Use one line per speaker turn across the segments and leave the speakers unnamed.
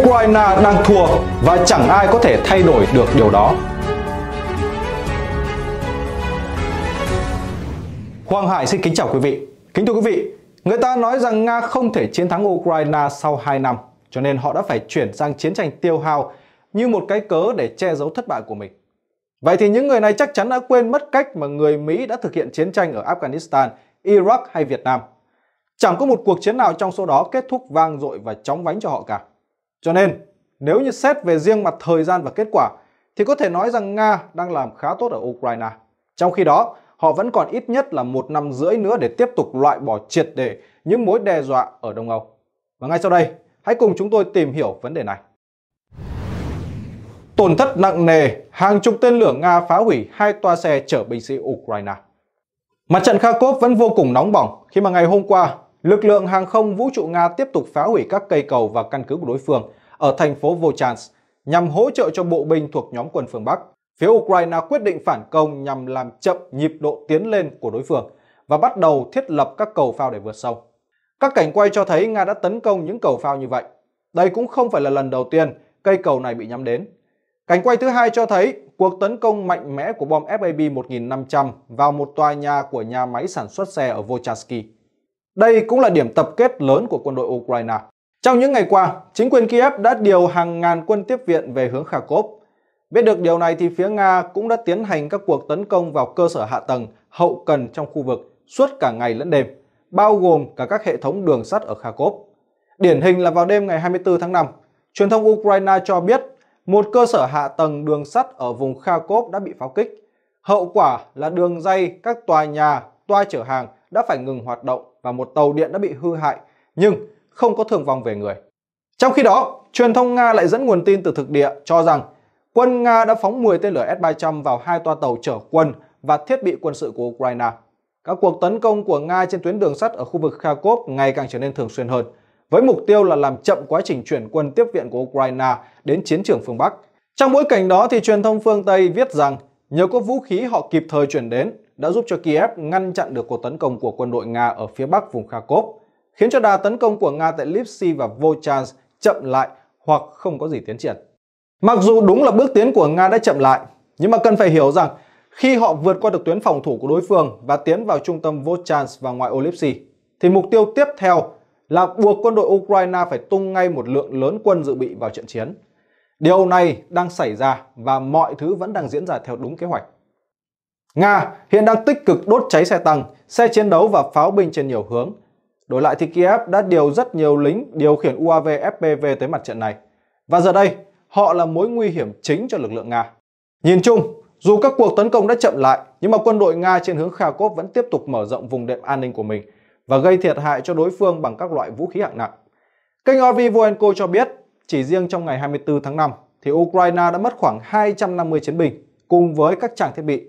Ukraine đang thua và chẳng ai có thể thay đổi được điều đó. Hoàng Hải xin kính chào quý vị. Kính thưa quý vị, người ta nói rằng Nga không thể chiến thắng Ukraine sau 2 năm, cho nên họ đã phải chuyển sang chiến tranh tiêu hao như một cái cớ để che giấu thất bại của mình. Vậy thì những người này chắc chắn đã quên mất cách mà người Mỹ đã thực hiện chiến tranh ở Afghanistan, Iraq hay Việt Nam. Chẳng có một cuộc chiến nào trong số đó kết thúc vang dội và chóng vánh cho họ cả. Cho nên, nếu như xét về riêng mặt thời gian và kết quả, thì có thể nói rằng Nga đang làm khá tốt ở Ukraine. Trong khi đó, họ vẫn còn ít nhất là một năm rưỡi nữa để tiếp tục loại bỏ triệt để những mối đe dọa ở Đông Âu. Và ngay sau đây, hãy cùng chúng tôi tìm hiểu vấn đề này. Tổn thất nặng nề, hàng chục tên lửa Nga phá hủy hai toa xe chở binh sĩ Ukraine. Mặt trận Kharkov vẫn vô cùng nóng bỏng khi mà ngày hôm qua Lực lượng hàng không vũ trụ Nga tiếp tục phá hủy các cây cầu và căn cứ của đối phương ở thành phố Volchansk nhằm hỗ trợ cho bộ binh thuộc nhóm quân phương Bắc. Phía Ukraine quyết định phản công nhằm làm chậm nhịp độ tiến lên của đối phương và bắt đầu thiết lập các cầu phao để vượt sông. Các cảnh quay cho thấy Nga đã tấn công những cầu phao như vậy. Đây cũng không phải là lần đầu tiên cây cầu này bị nhắm đến. Cảnh quay thứ hai cho thấy cuộc tấn công mạnh mẽ của bom FAB-1500 vào một tòa nhà của nhà máy sản xuất xe ở Volchansky. Đây cũng là điểm tập kết lớn của quân đội Ukraine. Trong những ngày qua, chính quyền Kiev đã điều hàng ngàn quân tiếp viện về hướng Kharkov. Biết được điều này thì phía Nga cũng đã tiến hành các cuộc tấn công vào cơ sở hạ tầng, hậu cần trong khu vực suốt cả ngày lẫn đêm, bao gồm cả các hệ thống đường sắt ở Kharkov. Điển hình là vào đêm ngày 24 tháng 5, truyền thông Ukraine cho biết một cơ sở hạ tầng đường sắt ở vùng Kharkov đã bị pháo kích. Hậu quả là đường dây, các tòa nhà, toa chở hàng đã phải ngừng hoạt động và một tàu điện đã bị hư hại nhưng không có thương vong về người. Trong khi đó, truyền thông Nga lại dẫn nguồn tin từ thực địa cho rằng quân Nga đã phóng 10 tên lửa S-300 vào hai toa tàu chở quân và thiết bị quân sự của Ukraine. Các cuộc tấn công của Nga trên tuyến đường sắt ở khu vực Kharkov ngày càng trở nên thường xuyên hơn, với mục tiêu là làm chậm quá trình chuyển quân tiếp viện của Ukraine đến chiến trường phương Bắc. Trong bối cảnh đó thì truyền thông phương Tây viết rằng nhờ có vũ khí họ kịp thời chuyển đến, đã giúp cho Kiev ngăn chặn được cuộc tấn công của quân đội Nga ở phía bắc vùng Kharkov, khiến cho đà tấn công của Nga tại Lipsy và Volchansk chậm lại hoặc không có gì tiến triển. Mặc dù đúng là bước tiến của Nga đã chậm lại, nhưng mà cần phải hiểu rằng khi họ vượt qua được tuyến phòng thủ của đối phương và tiến vào trung tâm Volchansk và ngoài ô thì mục tiêu tiếp theo là buộc quân đội Ukraine phải tung ngay một lượng lớn quân dự bị vào trận chiến. Điều này đang xảy ra và mọi thứ vẫn đang diễn ra theo đúng kế hoạch. Nga hiện đang tích cực đốt cháy xe tăng, xe chiến đấu và pháo binh trên nhiều hướng. Đổi lại thì Kiev đã điều rất nhiều lính điều khiển UAV FPV tới mặt trận này. Và giờ đây, họ là mối nguy hiểm chính cho lực lượng Nga. Nhìn chung, dù các cuộc tấn công đã chậm lại, nhưng mà quân đội Nga trên hướng Kharkov vẫn tiếp tục mở rộng vùng đệm an ninh của mình và gây thiệt hại cho đối phương bằng các loại vũ khí hạng nặng. Kênh Orvi Voenko cho biết, chỉ riêng trong ngày 24 tháng 5 thì Ukraine đã mất khoảng 250 chiến binh cùng với các trang thiết bị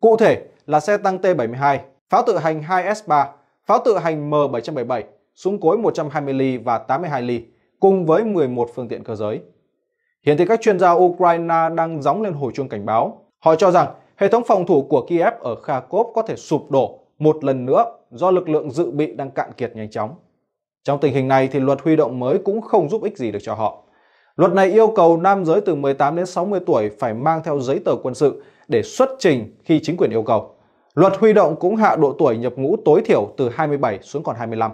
Cụ thể là xe tăng T-72, pháo tự hành 2S3, pháo tự hành M777, súng cối 120 mm và 82 mm cùng với 11 phương tiện cơ giới. Hiện thì các chuyên gia Ukraine đang gióng lên hồi chuông cảnh báo. Họ cho rằng hệ thống phòng thủ của Kiev ở Kharkov có thể sụp đổ một lần nữa do lực lượng dự bị đang cạn kiệt nhanh chóng. Trong tình hình này thì luật huy động mới cũng không giúp ích gì được cho họ. Luật này yêu cầu nam giới từ 18 đến 60 tuổi phải mang theo giấy tờ quân sự để xuất trình khi chính quyền yêu cầu. Luật huy động cũng hạ độ tuổi nhập ngũ tối thiểu từ 27 xuống còn 25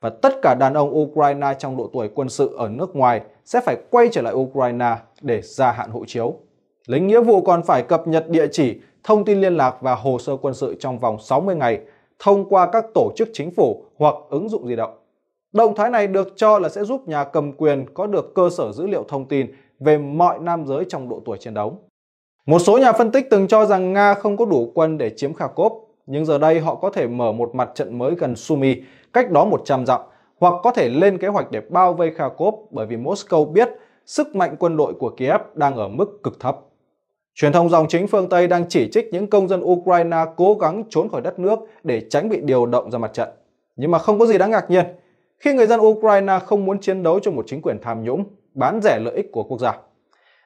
và tất cả đàn ông Ukraine trong độ tuổi quân sự ở nước ngoài sẽ phải quay trở lại Ukraine để gia hạn hộ chiếu. Lính nghĩa vụ còn phải cập nhật địa chỉ, thông tin liên lạc và hồ sơ quân sự trong vòng 60 ngày thông qua các tổ chức chính phủ hoặc ứng dụng di động. Động thái này được cho là sẽ giúp nhà cầm quyền có được cơ sở dữ liệu thông tin về mọi nam giới trong độ tuổi chiến đấu. Một số nhà phân tích từng cho rằng Nga không có đủ quân để chiếm Kharkov, nhưng giờ đây họ có thể mở một mặt trận mới gần Sumy, cách đó 100 dặm, hoặc có thể lên kế hoạch để bao vây Kharkov bởi vì Moscow biết sức mạnh quân đội của Kiev đang ở mức cực thấp. Truyền thông dòng chính phương Tây đang chỉ trích những công dân Ukraine cố gắng trốn khỏi đất nước để tránh bị điều động ra mặt trận. Nhưng mà không có gì đáng ngạc nhiên khi người dân Ukraine không muốn chiến đấu cho một chính quyền tham nhũng, bán rẻ lợi ích của quốc gia.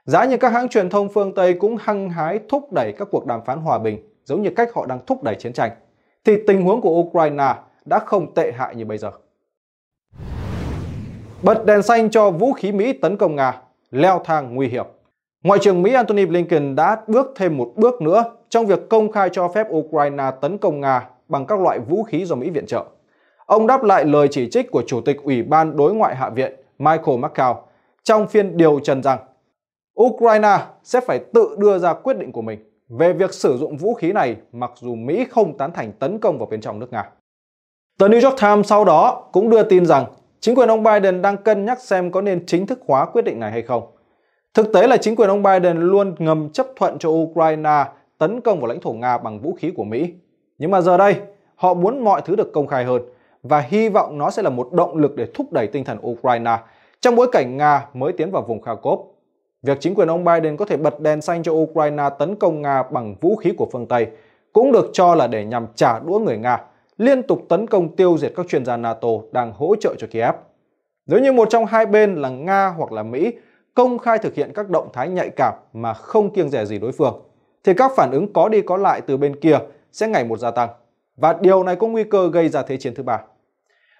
Giá như các hãng truyền thông phương Tây cũng hăng hái thúc đẩy các cuộc đàm phán hòa bình, giống như cách họ đang thúc đẩy chiến tranh, thì tình huống của Ukraine đã không tệ hại như bây giờ. Bật đèn xanh cho vũ khí Mỹ tấn công Nga, leo thang nguy hiểm. Ngoại trưởng Mỹ Antony Blinken đã bước thêm một bước nữa trong việc công khai cho phép Ukraine tấn công Nga bằng các loại vũ khí do Mỹ viện trợ. Ông đáp lại lời chỉ trích của Chủ tịch Ủy ban Đối ngoại Hạ viện Michael McCall trong phiên điều trần rằng Ukraine sẽ phải tự đưa ra quyết định của mình về việc sử dụng vũ khí này mặc dù Mỹ không tán thành tấn công vào bên trong nước Nga. Tờ New York Times sau đó cũng đưa tin rằng chính quyền ông Biden đang cân nhắc xem có nên chính thức hóa quyết định này hay không. Thực tế là chính quyền ông Biden luôn ngầm chấp thuận cho Ukraine tấn công vào lãnh thổ Nga bằng vũ khí của Mỹ. Nhưng mà giờ đây, họ muốn mọi thứ được công khai hơn và hy vọng nó sẽ là một động lực để thúc đẩy tinh thần Ukraine trong bối cảnh Nga mới tiến vào vùng Kharkov Việc chính quyền ông Biden có thể bật đèn xanh cho Ukraine tấn công Nga bằng vũ khí của phương Tây cũng được cho là để nhằm trả đũa người Nga, liên tục tấn công tiêu diệt các chuyên gia NATO đang hỗ trợ cho Kiev. Nếu như một trong hai bên là Nga hoặc là Mỹ công khai thực hiện các động thái nhạy cảm mà không kiêng rẻ gì đối phương, thì các phản ứng có đi có lại từ bên kia sẽ ngày một gia tăng. Và điều này có nguy cơ gây ra thế chiến thứ ba.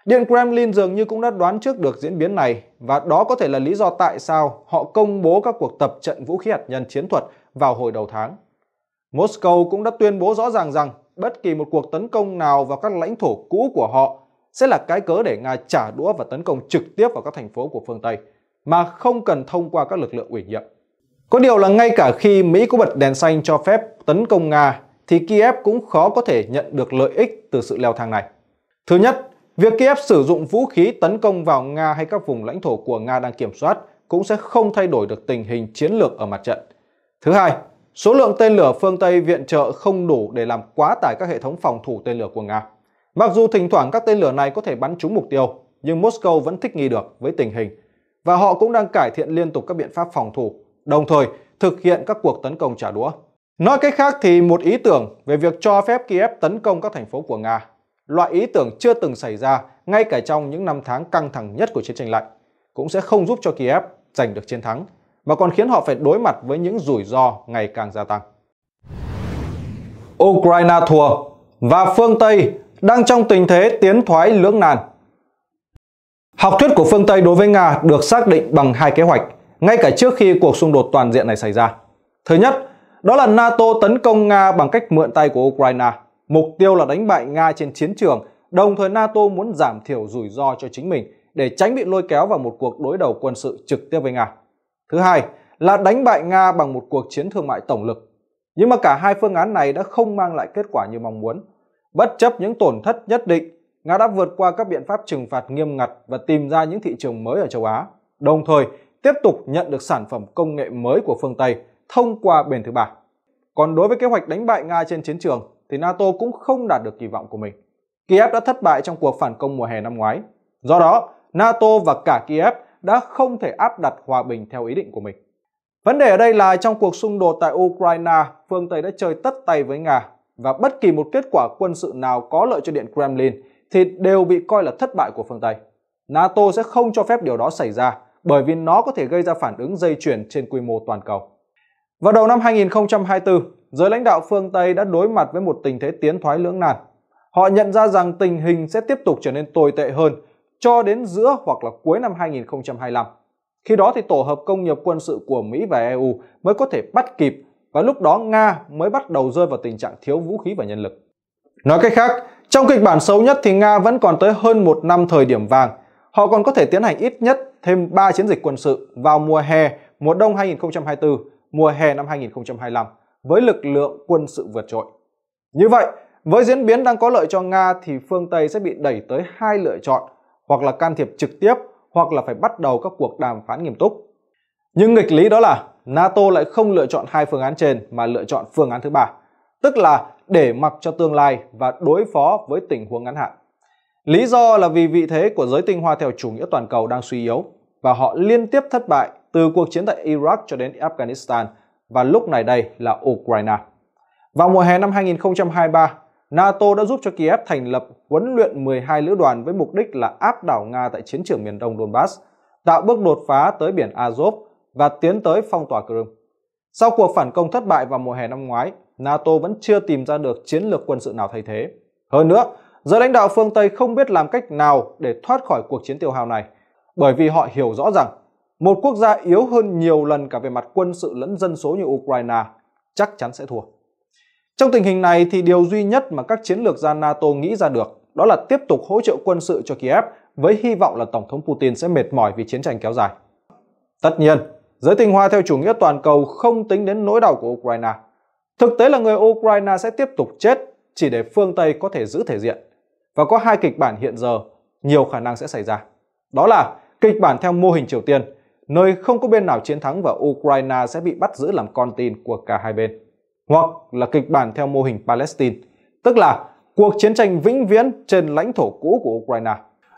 Điện Kremlin dường như cũng đã đoán trước được diễn biến này và đó có thể là lý do tại sao họ công bố các cuộc tập trận vũ khí hạt nhân chiến thuật vào hồi đầu tháng. Moscow cũng đã tuyên bố rõ ràng rằng bất kỳ một cuộc tấn công nào vào các lãnh thổ cũ của họ sẽ là cái cớ để Nga trả đũa và tấn công trực tiếp vào các thành phố của phương Tây mà không cần thông qua các lực lượng ủy nhiệm. Có điều là ngay cả khi Mỹ có bật đèn xanh cho phép tấn công Nga thì Kiev cũng khó có thể nhận được lợi ích từ sự leo thang này. Thứ nhất, Việc Kiev sử dụng vũ khí tấn công vào Nga hay các vùng lãnh thổ của Nga đang kiểm soát cũng sẽ không thay đổi được tình hình chiến lược ở mặt trận. Thứ hai, số lượng tên lửa phương Tây viện trợ không đủ để làm quá tải các hệ thống phòng thủ tên lửa của Nga. Mặc dù thỉnh thoảng các tên lửa này có thể bắn trúng mục tiêu, nhưng Moscow vẫn thích nghi được với tình hình và họ cũng đang cải thiện liên tục các biện pháp phòng thủ, đồng thời thực hiện các cuộc tấn công trả đũa. Nói cách khác thì một ý tưởng về việc cho phép Kiev tấn công các thành phố của Nga loại ý tưởng chưa từng xảy ra ngay cả trong những năm tháng căng thẳng nhất của chiến tranh lạnh, cũng sẽ không giúp cho Kiev giành được chiến thắng, mà còn khiến họ phải đối mặt với những rủi ro ngày càng gia tăng. Ukraine thua và phương Tây đang trong tình thế tiến thoái lưỡng nan. Học thuyết của phương Tây đối với Nga được xác định bằng hai kế hoạch, ngay cả trước khi cuộc xung đột toàn diện này xảy ra. Thứ nhất, đó là NATO tấn công Nga bằng cách mượn tay của Ukraine – Mục tiêu là đánh bại Nga trên chiến trường, đồng thời NATO muốn giảm thiểu rủi ro cho chính mình để tránh bị lôi kéo vào một cuộc đối đầu quân sự trực tiếp với Nga. Thứ hai là đánh bại Nga bằng một cuộc chiến thương mại tổng lực. Nhưng mà cả hai phương án này đã không mang lại kết quả như mong muốn. Bất chấp những tổn thất nhất định, Nga đã vượt qua các biện pháp trừng phạt nghiêm ngặt và tìm ra những thị trường mới ở châu Á, đồng thời tiếp tục nhận được sản phẩm công nghệ mới của phương Tây thông qua bên thứ ba. Còn đối với kế hoạch đánh bại Nga trên chiến trường, thì NATO cũng không đạt được kỳ vọng của mình. Kiev đã thất bại trong cuộc phản công mùa hè năm ngoái. Do đó, NATO và cả Kiev đã không thể áp đặt hòa bình theo ý định của mình. Vấn đề ở đây là trong cuộc xung đột tại Ukraine, phương Tây đã chơi tất tay với Nga và bất kỳ một kết quả quân sự nào có lợi cho Điện Kremlin thì đều bị coi là thất bại của phương Tây. NATO sẽ không cho phép điều đó xảy ra bởi vì nó có thể gây ra phản ứng dây chuyền trên quy mô toàn cầu. Vào đầu năm 2024, giới lãnh đạo phương Tây đã đối mặt với một tình thế tiến thoái lưỡng nan. Họ nhận ra rằng tình hình sẽ tiếp tục trở nên tồi tệ hơn cho đến giữa hoặc là cuối năm 2025. Khi đó thì tổ hợp công nghiệp quân sự của Mỹ và EU mới có thể bắt kịp và lúc đó Nga mới bắt đầu rơi vào tình trạng thiếu vũ khí và nhân lực. Nói cách khác, trong kịch bản xấu nhất thì Nga vẫn còn tới hơn một năm thời điểm vàng. Họ còn có thể tiến hành ít nhất thêm 3 chiến dịch quân sự vào mùa hè, mùa đông 2024, mùa hè năm 2025 với lực lượng quân sự vượt trội. Như vậy, với diễn biến đang có lợi cho Nga thì phương Tây sẽ bị đẩy tới hai lựa chọn, hoặc là can thiệp trực tiếp, hoặc là phải bắt đầu các cuộc đàm phán nghiêm túc. Nhưng nghịch lý đó là NATO lại không lựa chọn hai phương án trên mà lựa chọn phương án thứ ba, tức là để mặc cho tương lai và đối phó với tình huống ngắn hạn. Lý do là vì vị thế của giới tinh hoa theo chủ nghĩa toàn cầu đang suy yếu và họ liên tiếp thất bại từ cuộc chiến tại Iraq cho đến Afghanistan – và lúc này đây là Ukraine. Vào mùa hè năm 2023, NATO đã giúp cho Kiev thành lập huấn luyện 12 lữ đoàn với mục đích là áp đảo Nga tại chiến trường miền đông Donbass, tạo bước đột phá tới biển Azov và tiến tới phong tỏa Crimea. Sau cuộc phản công thất bại vào mùa hè năm ngoái, NATO vẫn chưa tìm ra được chiến lược quân sự nào thay thế. Hơn nữa, giới lãnh đạo phương Tây không biết làm cách nào để thoát khỏi cuộc chiến tiêu hao này, bởi vì họ hiểu rõ rằng một quốc gia yếu hơn nhiều lần cả về mặt quân sự lẫn dân số như Ukraine chắc chắn sẽ thua. Trong tình hình này thì điều duy nhất mà các chiến lược gia NATO nghĩ ra được đó là tiếp tục hỗ trợ quân sự cho Kiev với hy vọng là Tổng thống Putin sẽ mệt mỏi vì chiến tranh kéo dài. Tất nhiên, giới tinh hoa theo chủ nghĩa toàn cầu không tính đến nỗi đau của Ukraine. Thực tế là người Ukraine sẽ tiếp tục chết chỉ để phương Tây có thể giữ thể diện. Và có hai kịch bản hiện giờ nhiều khả năng sẽ xảy ra. Đó là kịch bản theo mô hình Triều Tiên nơi không có bên nào chiến thắng và Ukraine sẽ bị bắt giữ làm con tin của cả hai bên. Hoặc là kịch bản theo mô hình Palestine, tức là cuộc chiến tranh vĩnh viễn trên lãnh thổ cũ của Ukraine.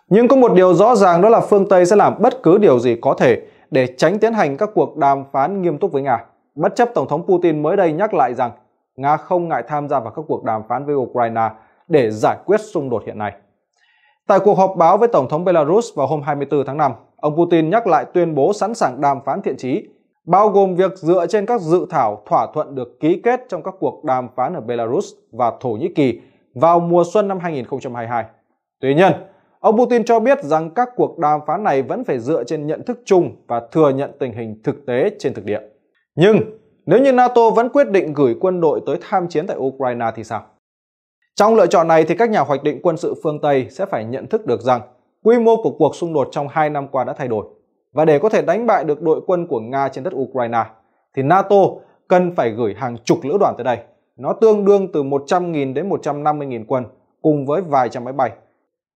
Nhưng có một điều rõ ràng đó là phương Tây sẽ làm bất cứ điều gì có thể để tránh tiến hành các cuộc đàm phán nghiêm túc với Nga, bất chấp Tổng thống Putin mới đây nhắc lại rằng Nga không ngại tham gia vào các cuộc đàm phán với Ukraine để giải quyết xung đột hiện nay. Tại cuộc họp báo với Tổng thống Belarus vào hôm 24 tháng 5, Ông Putin nhắc lại tuyên bố sẵn sàng đàm phán thiện trí, bao gồm việc dựa trên các dự thảo thỏa thuận được ký kết trong các cuộc đàm phán ở Belarus và Thổ Nhĩ Kỳ vào mùa xuân năm 2022. Tuy nhiên, ông Putin cho biết rằng các cuộc đàm phán này vẫn phải dựa trên nhận thức chung và thừa nhận tình hình thực tế trên thực địa. Nhưng nếu như NATO vẫn quyết định gửi quân đội tới tham chiến tại Ukraine thì sao? Trong lựa chọn này thì các nhà hoạch định quân sự phương Tây sẽ phải nhận thức được rằng quy mô của cuộc xung đột trong hai năm qua đã thay đổi. Và để có thể đánh bại được đội quân của Nga trên đất Ukraine, thì NATO cần phải gửi hàng chục lữ đoàn tới đây. Nó tương đương từ 100.000 đến 150.000 quân, cùng với vài trăm máy bay.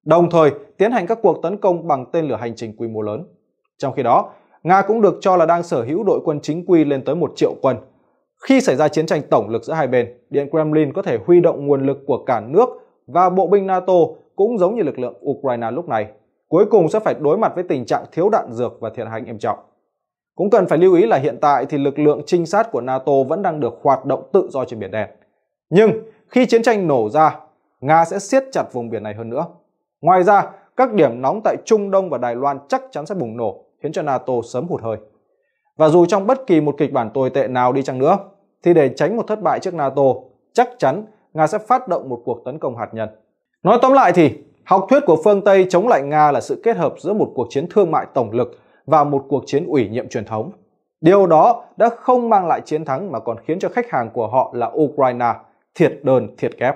Đồng thời, tiến hành các cuộc tấn công bằng tên lửa hành trình quy mô lớn. Trong khi đó, Nga cũng được cho là đang sở hữu đội quân chính quy lên tới 1 triệu quân. Khi xảy ra chiến tranh tổng lực giữa hai bên, Điện Kremlin có thể huy động nguồn lực của cả nước và bộ binh NATO cũng giống như lực lượng Ukraine lúc này, cuối cùng sẽ phải đối mặt với tình trạng thiếu đạn dược và thiệt hại nghiêm trọng. Cũng cần phải lưu ý là hiện tại thì lực lượng trinh sát của NATO vẫn đang được hoạt động tự do trên biển đen. Nhưng khi chiến tranh nổ ra, Nga sẽ siết chặt vùng biển này hơn nữa. Ngoài ra, các điểm nóng tại Trung Đông và Đài Loan chắc chắn sẽ bùng nổ, khiến cho NATO sớm hụt hơi. Và dù trong bất kỳ một kịch bản tồi tệ nào đi chăng nữa, thì để tránh một thất bại trước NATO, chắc chắn Nga sẽ phát động một cuộc tấn công hạt nhân. Nói tóm lại thì, học thuyết của phương Tây chống lại Nga là sự kết hợp giữa một cuộc chiến thương mại tổng lực và một cuộc chiến ủy nhiệm truyền thống. Điều đó đã không mang lại chiến thắng mà còn khiến cho khách hàng của họ là Ukraine thiệt đơn thiệt kép.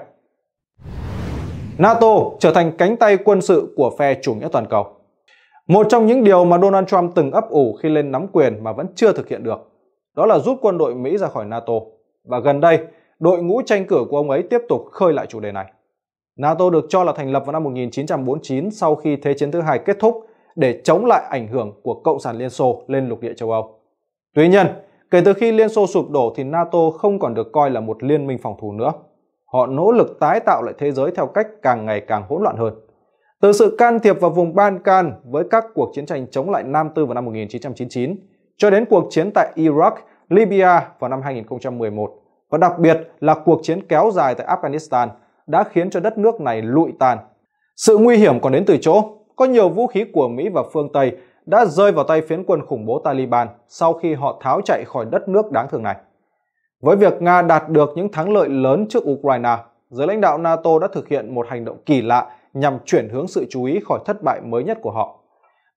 NATO trở thành cánh tay quân sự của phe chủ nghĩa toàn cầu. Một trong những điều mà Donald Trump từng ấp ủ khi lên nắm quyền mà vẫn chưa thực hiện được, đó là rút quân đội Mỹ ra khỏi NATO. Và gần đây, đội ngũ tranh cử của ông ấy tiếp tục khơi lại chủ đề này. NATO được cho là thành lập vào năm 1949 sau khi Thế chiến thứ hai kết thúc để chống lại ảnh hưởng của Cộng sản Liên Xô lên lục địa châu Âu. Tuy nhiên, kể từ khi Liên Xô sụp đổ thì NATO không còn được coi là một liên minh phòng thủ nữa. Họ nỗ lực tái tạo lại thế giới theo cách càng ngày càng hỗn loạn hơn. Từ sự can thiệp vào vùng Ban Can với các cuộc chiến tranh chống lại Nam Tư vào năm 1999, cho đến cuộc chiến tại Iraq, Libya vào năm 2011, và đặc biệt là cuộc chiến kéo dài tại Afghanistan – đã khiến cho đất nước này lụi tàn. Sự nguy hiểm còn đến từ chỗ, có nhiều vũ khí của Mỹ và phương Tây đã rơi vào tay phiến quân khủng bố Taliban sau khi họ tháo chạy khỏi đất nước đáng thương này. Với việc Nga đạt được những thắng lợi lớn trước Ukraine, giới lãnh đạo NATO đã thực hiện một hành động kỳ lạ nhằm chuyển hướng sự chú ý khỏi thất bại mới nhất của họ.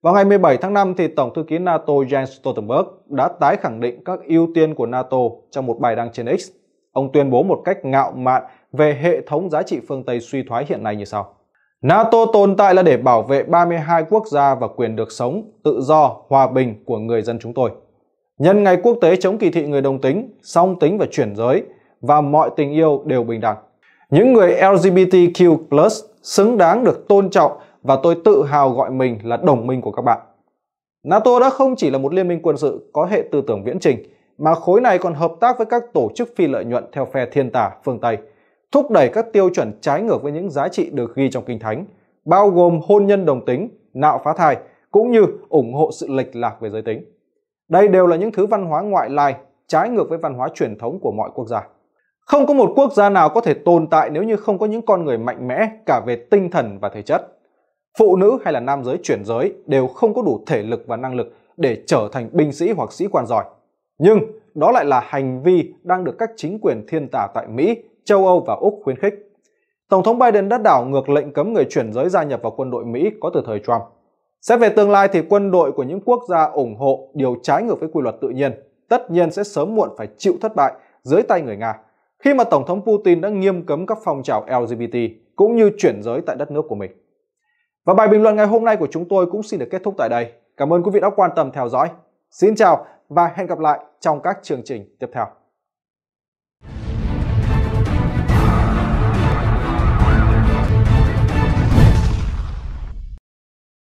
Vào ngày 17 tháng 5, thì Tổng thư ký NATO Jens Stoltenberg đã tái khẳng định các ưu tiên của NATO trong một bài đăng trên X Ông tuyên bố một cách ngạo mạn về hệ thống giá trị phương Tây suy thoái hiện nay như sau. NATO tồn tại là để bảo vệ 32 quốc gia và quyền được sống, tự do, hòa bình của người dân chúng tôi. Nhân ngày quốc tế chống kỳ thị người đồng tính, song tính và chuyển giới và mọi tình yêu đều bình đẳng. Những người LGBTQ+ xứng đáng được tôn trọng và tôi tự hào gọi mình là đồng minh của các bạn. NATO đã không chỉ là một liên minh quân sự có hệ tư tưởng viễn trình mà khối này còn hợp tác với các tổ chức phi lợi nhuận theo phe thiên tả phương Tây, thúc đẩy các tiêu chuẩn trái ngược với những giá trị được ghi trong Kinh Thánh, bao gồm hôn nhân đồng tính, nạo phá thai, cũng như ủng hộ sự lệch lạc về giới tính. Đây đều là những thứ văn hóa ngoại lai, trái ngược với văn hóa truyền thống của mọi quốc gia. Không có một quốc gia nào có thể tồn tại nếu như không có những con người mạnh mẽ cả về tinh thần và thể chất. Phụ nữ hay là nam giới chuyển giới đều không có đủ thể lực và năng lực để trở thành binh sĩ hoặc sĩ quan giỏi. Nhưng đó lại là hành vi đang được các chính quyền thiên tả tại Mỹ, châu Âu và Úc khuyến khích. Tổng thống Biden đã đảo ngược lệnh cấm người chuyển giới gia nhập vào quân đội Mỹ có từ thời Trump. Xét về tương lai thì quân đội của những quốc gia ủng hộ điều trái ngược với quy luật tự nhiên tất nhiên sẽ sớm muộn phải chịu thất bại dưới tay người Nga khi mà Tổng thống Putin đã nghiêm cấm các phong trào LGBT cũng như chuyển giới tại đất nước của mình. Và bài bình luận ngày hôm nay của chúng tôi cũng xin được kết thúc tại đây. Cảm ơn quý vị đã quan tâm theo dõi. Xin chào và hẹn gặp lại trong các chương trình tiếp theo.